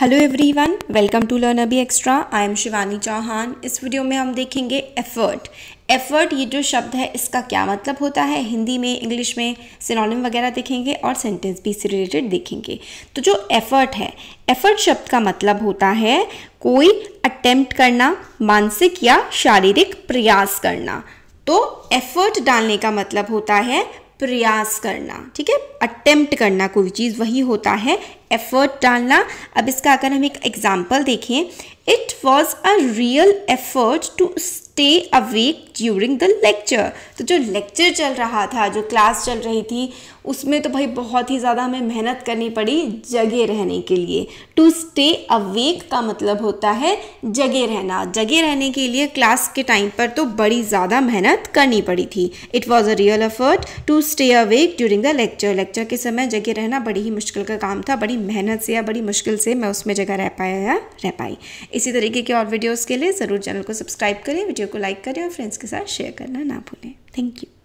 hello everyone welcome to learn अभी extra I am Shivani Chauhan इस video में हम देखेंगे एफर्ट एफर्ट ये जो शब्द है इसका क्या मतलब होता है हिंदी में इंग्लिश में सिनोनिम वगैरह देखेंगे और सेंटेंस भी इससे रिलेटेड देखेंगे तो जो एफर्ट है एफर्ट शब्द का मतलब होता है कोई अटेम्प्ट करना मानसिक या शारीरिक प्रयास करना तो एफर्ट डालने का मतलब होता है प्रयास करना ठीक है अटेम्प्ट करना कोई चीज़ वही होता है एफर्ट डालना अब इसका अगर हम एक एग्जाम्पल देखें it was a real effort to stay awake during the lecture तो जो लेक्चर चल रहा था जो क्लास चल रही थी उसमें तो भाई बहुत ही ज़्यादा हमें मेहनत करनी पड़ी जगह रहने के लिए टू स्टे अवेक का मतलब होता है जगह रहना जगह रहने के लिए क्लास के टाइम पर तो बड़ी ज़्यादा मेहनत करनी पड़ी थी it was a real effort to stay awake during the lecture lecture के समय जगह रहना बड़ी ही मुश्किल का काम था बड़ी बड़ी मेहनत से या बड़ी मुश्किल से मैं उसमें जगह रह पाया या रह पाई इसी तरीके के और वीडियोज़ के लिए ज़रूर चैनल को सब्सक्राइब करें वीडियो को लाइक करें और फ्रेंड्स के साथ शेयर करना ना भूलें थैंक यू